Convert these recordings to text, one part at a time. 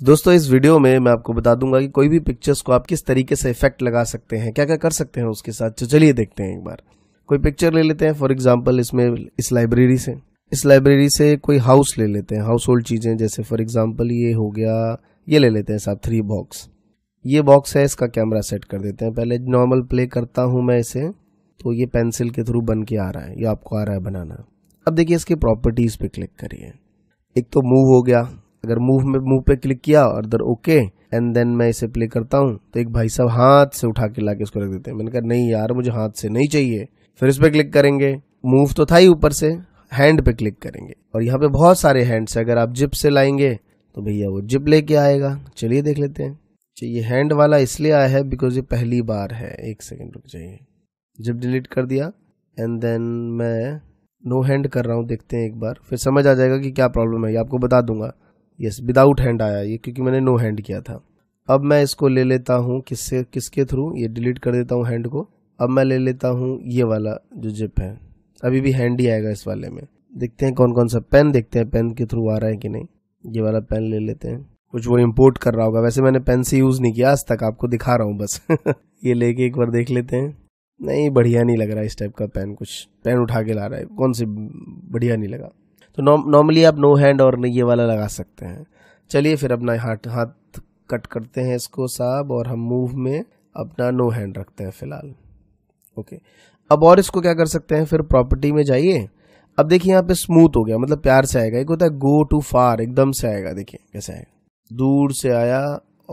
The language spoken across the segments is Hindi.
तो दोस्तों इस वीडियो में मैं आपको बता दूंगा कि कोई भी पिक्चर्स को आप किस तरीके से इफेक्ट लगा सकते हैं क्या क्या कर सकते हैं उसके साथ तो चलिए देखते हैं एक बार कोई पिक्चर ले लेते हैं फॉर एग्जाम्पल इसमें इस लाइब्रेरी से इस लाइब्रेरी से कोई हाउस ले लेते हैं हाउस होल्ड चीज़ें जैसे फॉर एग्जाम्पल ये हो गया ये ले लेते हैं साहब थ्री बॉक्स ये बॉक्स है इसका कैमरा सेट कर देते हैं पहले नॉर्मल प्ले करता हूं मैं इसे तो ये पेंसिल के थ्रू बन के आ रहा है ये आपको आ रहा है बनाना अब देखिए इसके प्रॉपर्टीज़ पे क्लिक करिए एक तो मूव हो गया अगर मूव में मूव पे क्लिक किया और इधर ओके एंड देन मैं इसे प्ले करता हूँ तो एक भाई साहब हाथ से उठा के ला के इसको रख देते हैं मैंने कहा नहीं यार मुझे हाथ से नहीं चाहिए फिर इस पर क्लिक करेंगे मूव तो था ही ऊपर से हैंड पे क्लिक करेंगे और यहाँ पे बहुत सारे हैंड्स है अगर आप जिप से लाएंगे तो भैया वो जिप लेके आएगा चलिए देख लेते हैं चाहिए अच्छा, हैंड वाला इसलिए आया है बिकॉज ये पहली बार है एक सेकेंड रुक चाहिए जिप डिलीट कर दिया एंड देन मैं नो हैंड कर रहा हूँ देखते हैं एक बार फिर समझ आ जाएगा कि क्या प्रॉब्लम है आपको बता दूंगा यस विदाउट हैंड आया ये क्योंकि मैंने नो हैंड किया था अब मैं इसको ले लेता हूँ किससे किसके थ्रू ये डिलीट कर देता हूँ हैंड को अब मैं ले लेता हूँ ये वाला जो जिप है अभी भी हैंड ही आएगा इस वाले में देखते हैं कौन कौन सा पेन देखते हैं पेन के थ्रू आ रहा है कि नहीं ये वाला पेन ले लेते हैं कुछ वो इम्पोर्ट कर रहा होगा वैसे मैंने पेन से यूज़ नहीं किया आज तक आपको दिखा रहा हूँ बस ये लेके एक बार देख लेते हैं नहीं बढ़िया नहीं लग रहा इस टाइप का पेन कुछ पेन उठा के ला रहा है कौन से बढ़िया नहीं लगा तो नॉर्मली आप नो हैंड और ये वाला लगा सकते हैं चलिए फिर अपना हाथ हाथ कट करते हैं इसको साहब और हम मूव में अपना नो हैंड रखते हैं फिलहाल ओके अब और इसको क्या कर सकते हैं फिर प्रॉपर्टी में जाइए अब देखिए यहाँ पे स्मूथ हो गया मतलब प्यार से आएगा एक होता है गो टू फार एकदम से आएगा देखिए कैसे आएगा दूर से आया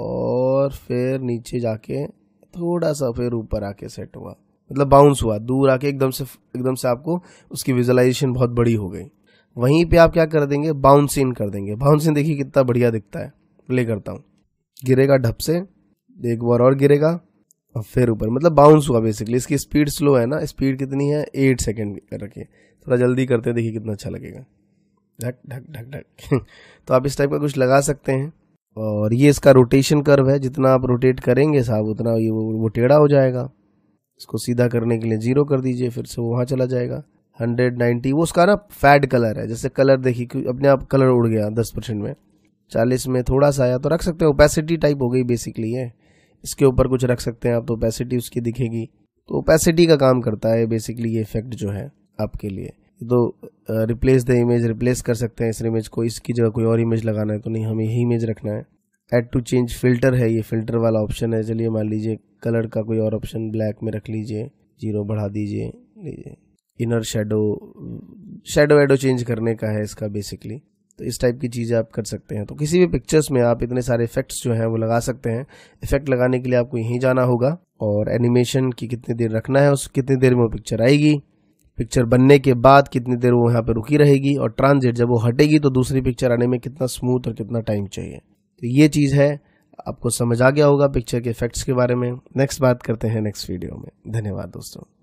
और फिर नीचे जाके थोड़ा सा फिर ऊपर आके सेट हुआ मतलब बाउंस हुआ दूर आके एकदम से एकदम से आपको उसकी विजुलाइजेशन बहुत बड़ी हो गई वहीं पे आप क्या कर देंगे बाउंस इन कर देंगे बाउंस इन देखिए कितना बढ़िया दिखता है प्ले करता हूँ गिरेगा ढप से एक बार और गिरेगा और फिर ऊपर मतलब बाउंस हुआ बेसिकली इसकी स्पीड स्लो है ना स्पीड कितनी है एट सेकेंड कर रखिए थोड़ा जल्दी करते देखिए कितना अच्छा लगेगा ढक ढक ढक ढक तो आप इस टाइप का कुछ लगा सकते हैं और ये इसका रोटेशन कर्व है जितना आप रोटेट करेंगे साहब उतना ये वो, वो टेढ़ा हो जाएगा इसको सीधा करने के लिए ज़ीरो कर दीजिए फिर से वो वहाँ चला जाएगा हंड्रेड नाइन्टी वो उसका ना फैड कलर है जैसे कलर देखिए क्योंकि अपने आप कलर उड़ गया दस परसेंट में चालीस में थोड़ा सा आया तो रख सकते हैं ओपेसिटी टाइप हो गई बेसिकली है इसके ऊपर कुछ रख सकते हैं आप तो ओपेसिटी उसकी दिखेगी तो ओपेसिटी का काम करता है बेसिकली ये इफेक्ट जो है आपके लिए तो रिप्लेस द इमेज रिप्लेस कर सकते हैं इस इमेज को इसकी जगह कोई और इमेज लगाना है तो नहीं हमें यही इमेज रखना है एड टू चेंज फिल्टर है ये फिल्टर वाला ऑप्शन है चलिए मान लीजिए कलर का कोई और ऑप्शन ब्लैक में रख लीजिए जीरो बढ़ा दीजिए लीजिए इनर शेडो शेडो वेडो चेंज करने का है इसका बेसिकली तो इस टाइप की चीज़ें आप कर सकते हैं तो किसी भी पिक्चर्स में आप इतने सारे इफेक्ट्स जो हैं वो लगा सकते हैं इफेक्ट लगाने के लिए आपको यहीं जाना होगा और एनिमेशन की कितनी देर रखना है उस कितनी देर में वो पिक्चर आएगी पिक्चर बनने के बाद कितनी देर वो यहाँ पर रुकी रहेगी और ट्रांजिट जब वो हटेगी तो दूसरी पिक्चर आने में कितना स्मूथ और कितना टाइम चाहिए तो ये चीज़ है आपको समझ आ गया होगा पिक्चर के इफेक्ट्स के बारे में नेक्स्ट बात करते हैं नेक्स्ट वीडियो में धन्यवाद दोस्तों